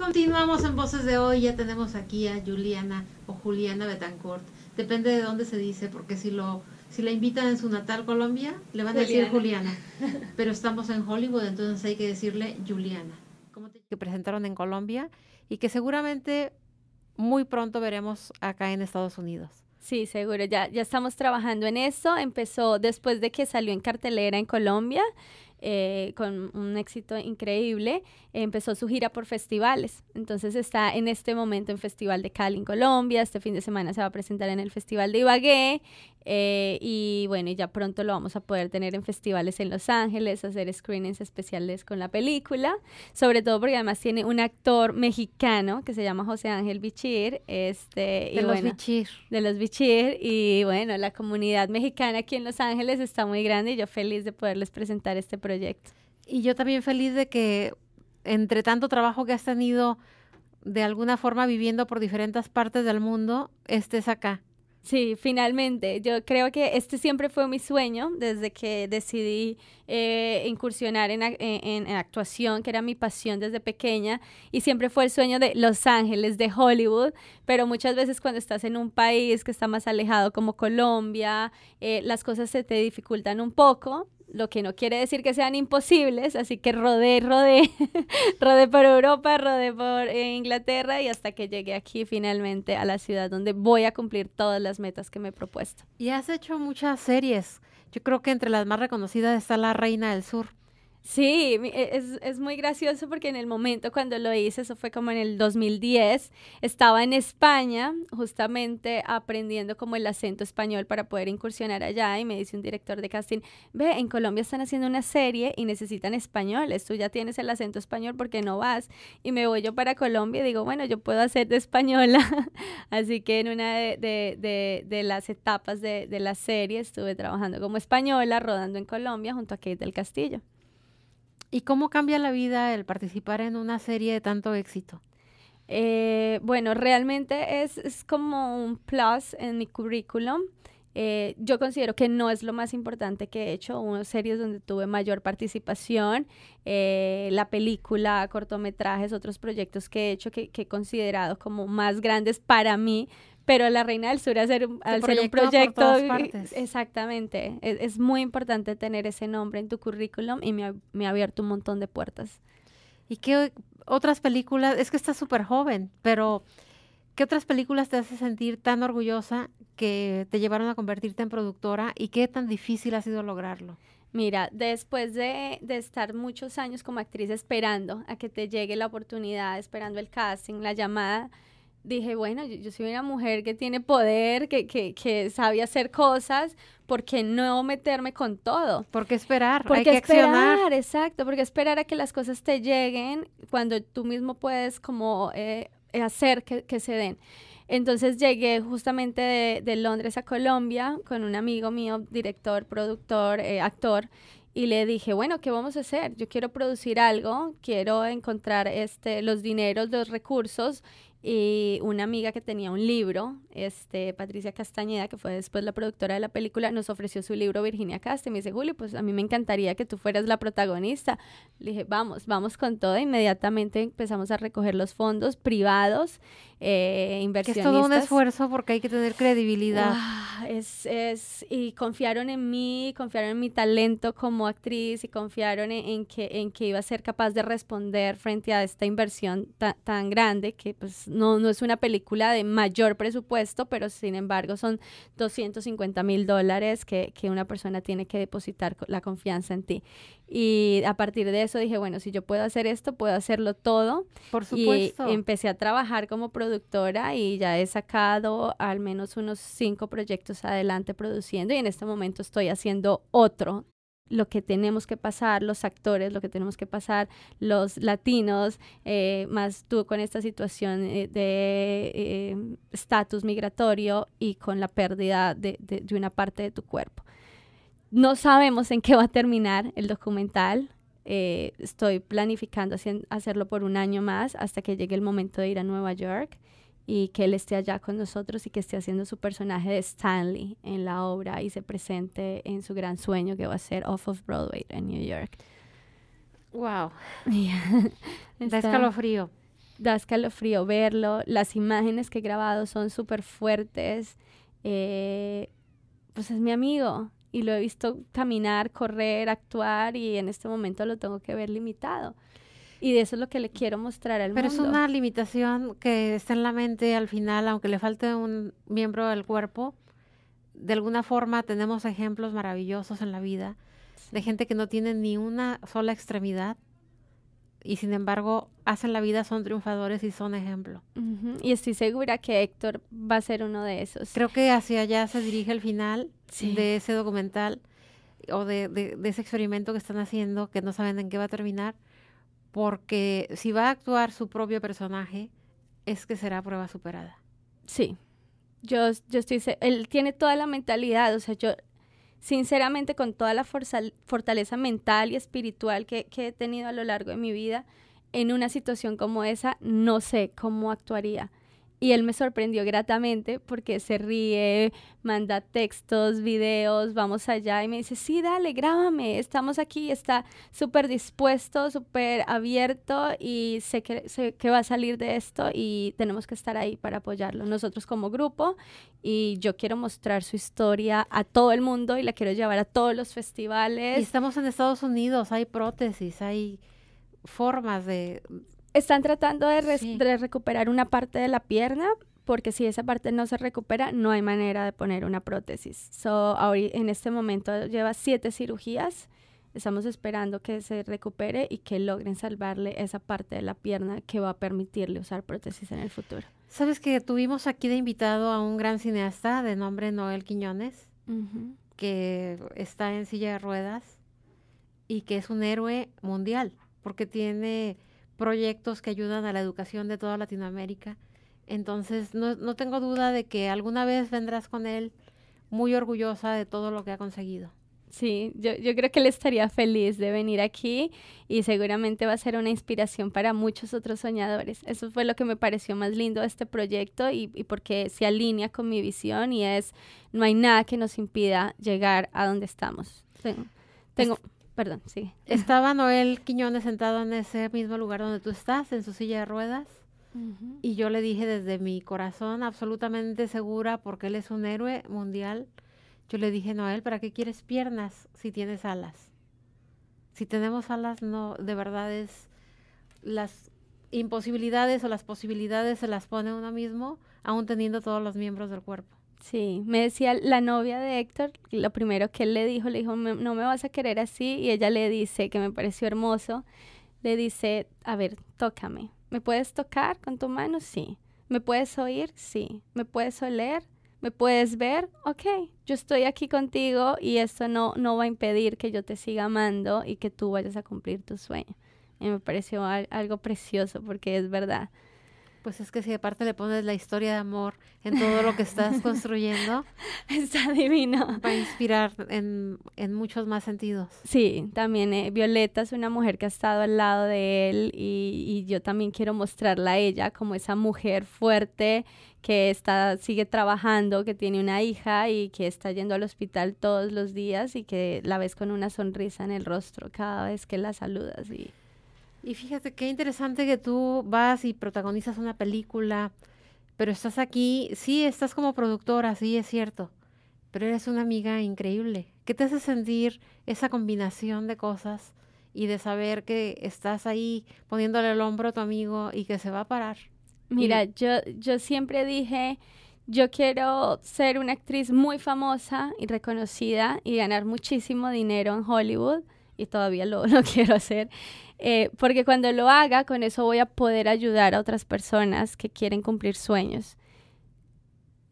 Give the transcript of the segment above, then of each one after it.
Continuamos en Voces de Hoy, ya tenemos aquí a Juliana o Juliana Betancourt, depende de dónde se dice, porque si lo si la invitan en su natal Colombia, le van a decir Juliana, pero estamos en Hollywood, entonces hay que decirle Juliana. Que presentaron en Colombia y que seguramente muy pronto veremos acá en Estados Unidos. Sí, seguro, ya, ya estamos trabajando en eso. Empezó después de que salió en cartelera en Colombia. Eh, con un éxito increíble, empezó su gira por festivales. Entonces está en este momento en Festival de Cali en Colombia, este fin de semana se va a presentar en el Festival de Ibagué eh, y bueno, ya pronto lo vamos a poder tener en festivales en Los Ángeles, hacer screenings especiales con la película, sobre todo porque además tiene un actor mexicano que se llama José Ángel Bichir. Este, de los Bichir. De los Bichir y bueno, la comunidad mexicana aquí en Los Ángeles está muy grande y yo feliz de poderles presentar este proyecto y yo también feliz de que entre tanto trabajo que has tenido de alguna forma viviendo por diferentes partes del mundo, estés acá. Sí, finalmente. Yo creo que este siempre fue mi sueño desde que decidí eh, incursionar en, actuación, que era mi pasión desde pequeña, y siempre fue el sueño de Los Ángeles, de Hollywood, pero muchas veces cuando estás en un país que está más alejado como Colombia, eh, las cosas se te dificultan un poco lo que no quiere decir que sean imposibles, así que rodé, rodé, rodé por Europa, rodé por eh, Inglaterra y hasta que llegué aquí finalmente a la ciudad donde voy a cumplir todas las metas que me he propuesto. Y has hecho muchas series. Yo creo que entre las más reconocidas está La Reina del Sur. Sí, e, es, es, muy gracioso porque en el momento cuando lo hice, eso fue como en el 2010, estaba en España justamente aprendiendo como el acento español para poder incursionar allá y me dice un director de casting, ve, en Colombia están haciendo una serie y necesitan españoles, tú ya tienes el acento español porque no vas y me voy yo para Colombia y digo, bueno, yo puedo hacer de española, así que en una de, de las etapas de, la serie estuve trabajando como española, rodando en Colombia junto a Kate del Castillo. ¿Y cómo cambia la vida el participar en una serie de tanto éxito? Eh, bueno, realmente es, como un plus en mi currículum. Eh, yo considero que no es lo más importante que he hecho, unas series donde tuve mayor participación, eh, la película, cortometrajes, otros proyectos que he hecho que he considerado como más grandes para mí, pero la Reina del Sur al ser un proyecto... Exactamente, es, muy importante tener ese nombre en tu currículum y me ha, abierto un montón de puertas. ¿Y qué otras películas? Es que estás súper joven, pero ¿qué otras películas te hace sentir tan orgullosa que te llevaron a convertirte en productora y qué tan difícil ha sido lograrlo? Mira, después de, de, estar muchos años como actriz esperando a que te llegue la oportunidad, esperando el casting, la llamada, dije, bueno, yo, soy una mujer que tiene poder, que, que, sabe hacer cosas, ¿por qué no meterme con todo? ¿Por qué esperar? ¿Por qué esperar? Exacto, porque esperar a que las cosas te lleguen cuando tú mismo puedes como eh, eh, hacer que, se den. Entonces llegué justamente de, Londres a Colombia con un amigo mío, director, productor, eh, actor, y le dije, bueno, ¿qué vamos a hacer? Yo quiero producir algo, quiero encontrar este, los dineros, los recursos y una amiga que tenía un libro, este, Patricia Castañeda, que fue después la productora de la película, nos ofreció su libro Virginia Casta y me dice, Julio, pues a mí me encantaría que tú fueras la protagonista. Le dije, vamos, vamos con todo. E inmediatamente empezamos a recoger los fondos privados, eh, inversionistas. Que es todo un esfuerzo porque hay que tener credibilidad. Ah, es, es, y confiaron en mí, confiaron en mi talento como actriz y confiaron en, que, en que iba a ser capaz de responder frente a esta inversión tan grande que pues no, es una película de mayor presupuesto, pero sin embargo son 250 mil dólares que, que una persona tiene que depositar la confianza en ti. Y a partir de eso dije, bueno, si yo puedo hacer esto, puedo hacerlo todo. Por supuesto. Y empecé a trabajar como productora y ya he sacado al menos unos cinco proyectos adelante produciendo y en este momento estoy haciendo otro lo que tenemos que pasar, los actores, lo que tenemos que pasar, los latinos, eh, más tú con esta situación eh, de eh, estatus migratorio y con la pérdida de, de, de, una parte de tu cuerpo. No sabemos en qué va a terminar el documental. estoy planificando hacerlo por un año más hasta que llegue el momento de ir a Nueva York y que él esté allá con nosotros y que esté haciendo su personaje de Stanley en la obra y se presente en su gran sueño que va a ser Off of Broadway en New York. Wow. da escalofrío. Da escalofrío verlo. Las imágenes que he grabado son súper fuertes. Eh, pues es mi amigo y lo he visto caminar, correr, actuar y en este momento lo tengo que ver limitado. Y de eso es lo que le quiero mostrar al Pero mundo. Pero es una limitación que está en la mente al final, aunque le falte un miembro del cuerpo. De alguna forma tenemos ejemplos maravillosos en la vida de gente que no tiene ni una sola extremidad y sin embargo hacen la vida, son triunfadores y son ejemplo. Y estoy segura que Héctor va a ser uno de esos. Creo que hacia allá se dirige el final de ese documental o de, ese experimento que están haciendo, que no saben en qué va a terminar, porque si va a actuar su propio personaje, es que será prueba superada. Sí, yo, yo estoy, él tiene toda la mentalidad, o sea, yo sinceramente con toda la fortaleza mental y espiritual que, he tenido a lo largo de mi vida, en una situación como esa, no sé cómo actuaría. Y él me sorprendió gratamente porque se ríe, manda textos, videos, vamos allá y me dice, sí, dale, grábame, estamos aquí, está súper dispuesto, súper abierto y sé que, va a salir de esto y tenemos que estar ahí para apoyarlo, nosotros como grupo. Y yo quiero mostrar su historia a todo el mundo y la quiero llevar a todos los festivales. estamos en Estados Unidos, hay prótesis, hay formas de están tratando de, recuperar una parte de la pierna porque si esa parte no se recupera, no hay manera de poner una prótesis. So, en este momento lleva siete cirugías. Estamos esperando que se recupere y que logren salvarle esa parte de la pierna que va a permitirle usar prótesis en el futuro. Sabes que tuvimos aquí de invitado a un gran cineasta de nombre Noel Quiñones, que está en silla de ruedas y que es un héroe mundial porque tiene proyectos que ayudan a la educación de toda Latinoamérica. Entonces, no, tengo duda de que alguna vez vendrás con él muy orgullosa de todo lo que ha conseguido. Sí, yo, creo que él estaría feliz de venir aquí y seguramente va a ser una inspiración para muchos otros soñadores. Eso fue lo que me pareció más lindo de este proyecto y, porque se alinea con mi visión y es, no hay nada que nos impida llegar a donde estamos. tengo Perdón, sí. Estaba Noel Quiñones sentado en ese mismo lugar donde tú estás, en su silla de ruedas. Y yo le dije desde mi corazón, absolutamente segura, porque él es un héroe mundial. Yo le dije, Noel, ¿para qué quieres piernas si tienes alas? Si tenemos alas, no, de verdad es las imposibilidades o las posibilidades se las pone uno mismo, aún teniendo todos los miembros del cuerpo. Sí, me decía la novia de Héctor, lo primero que él le dijo, le dijo, no me vas a querer así, y ella le dice, que me pareció hermoso, le dice, a ver, tócame, ¿me puedes tocar con tu mano? Sí. ¿Me puedes oír? Sí. ¿Me puedes oler? ¿Me puedes ver? Ok, yo estoy aquí contigo y esto no, no va a impedir que yo te siga amando y que tú vayas a cumplir tu sueño. Y me pareció algo precioso porque es verdad. Pues es que si parte le pones la historia de amor en todo lo que estás construyendo, está divino. Va a inspirar en, muchos más sentidos. Sí, también eh, Violeta es una mujer que ha estado al lado de él y, y, yo también quiero mostrarla a ella como esa mujer fuerte que está, sigue trabajando, que tiene una hija y que está yendo al hospital todos los días y que la ves con una sonrisa en el rostro cada vez que la saludas. Y, y fíjate qué interesante que tú vas y protagonizas una película, pero estás aquí, sí, estás como productora, sí, es cierto, pero eres una amiga increíble. ¿Qué te hace sentir esa combinación de cosas y de saber que estás ahí poniéndole el hombro a tu amigo y que se va a parar? Mira, yo, yo siempre dije, yo quiero ser una actriz muy famosa y reconocida y ganar muchísimo dinero en Hollywood y todavía lo, quiero hacer, eh, porque cuando lo haga, con eso voy a poder ayudar a otras personas que quieren cumplir sueños.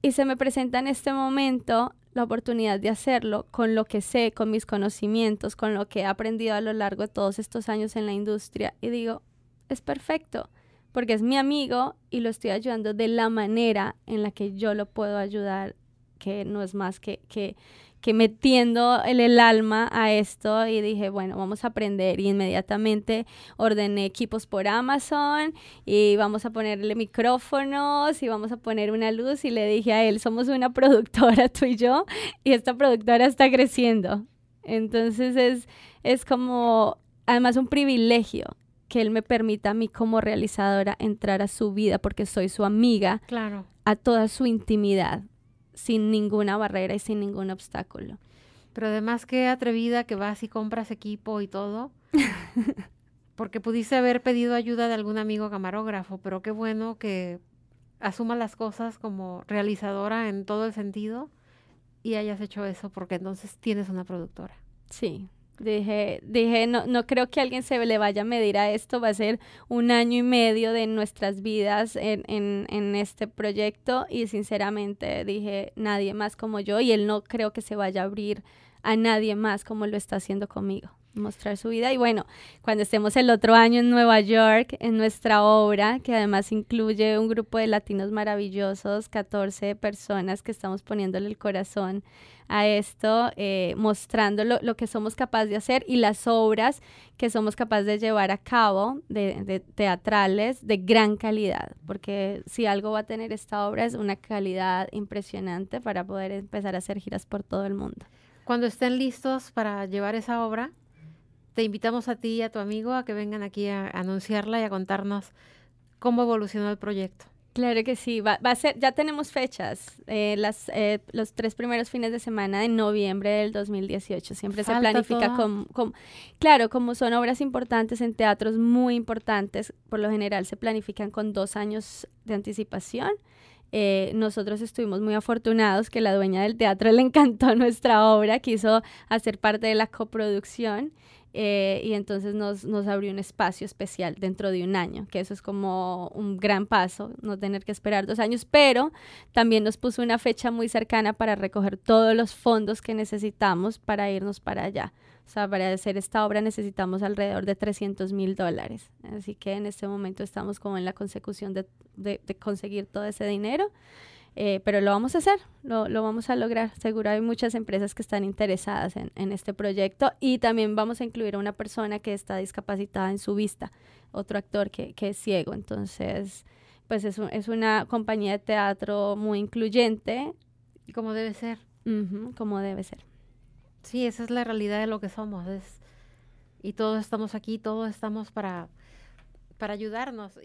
Y se me presenta en este momento la oportunidad de hacerlo con lo que sé, con mis conocimientos, con lo que he aprendido a lo largo de todos estos años en la industria. Y digo, es perfecto, porque es mi amigo y lo estoy ayudando de la manera en la que yo lo puedo ayudar, que no es más que, que que metiendo el, el alma a esto y dije, bueno, vamos a aprender. Y inmediatamente ordené equipos por Amazon y vamos a ponerle micrófonos y vamos a poner una luz. Y le dije a él, somos una productora tú y yo y esta productora está creciendo. Entonces es, como, además un privilegio que él me permita a mí como realizadora entrar a su vida porque soy su amiga. Claro. A toda su intimidad sin ninguna barrera y sin ningún obstáculo. Pero además qué atrevida que vas y compras equipo y todo. Porque pudiste haber pedido ayuda de algún amigo camarógrafo, pero qué bueno que asuma las cosas como realizadora en todo el sentido y hayas hecho eso porque entonces tienes una productora. Sí, Dije, dije no, no creo que alguien se le vaya a medir a esto, va a ser un año y medio de nuestras vidas en, en, en este proyecto y sinceramente dije, nadie más como yo y él no creo que se vaya a abrir a nadie más como lo está haciendo conmigo mostrar su vida. Y bueno, cuando estemos el otro año en Nueva York, en nuestra obra, que además incluye un grupo de latinos maravillosos, 14 personas que estamos poniéndole el corazón a esto, eh, mostrando lo, que somos capaces de hacer y las obras que somos capaces de llevar a cabo, de teatrales, de gran calidad, porque si algo va a tener esta obra es una calidad impresionante para poder empezar a hacer giras por todo el mundo. Cuando estén listos para llevar esa obra, te invitamos a ti y a tu amigo a que vengan aquí a anunciarla y a contarnos cómo evolucionó el proyecto. Claro que sí, va, a ser, ya tenemos fechas, eh, las, eh, los tres primeros fines de semana de noviembre del 2018, siempre se planifica como, claro, como son obras importantes en teatros muy importantes, por lo general se planifican con dos años de anticipación. Eh, nosotros estuvimos muy afortunados que la dueña del teatro le encantó nuestra obra, quiso hacer parte de la coproducción eh, y entonces nos, abrió un espacio especial dentro de un año, que eso es como un gran paso, no tener que esperar dos años, pero también nos puso una fecha muy cercana para recoger todos los fondos que necesitamos para irnos para allá. O sea, para hacer esta obra necesitamos alrededor de 300 mil dólares. Así que en este momento estamos como en la consecución de conseguir todo ese dinero. Eh, pero lo vamos a hacer, lo, vamos a lograr. Seguro hay muchas empresas que están interesadas en, este proyecto y también vamos a incluir a una persona que está discapacitada en su vista, otro actor que, es ciego. Entonces, pues es, es, una compañía de teatro muy incluyente. como debe ser? como debe ser. Sí, esa es la realidad de lo que somos. y todos estamos aquí, todos estamos para, ayudarnos.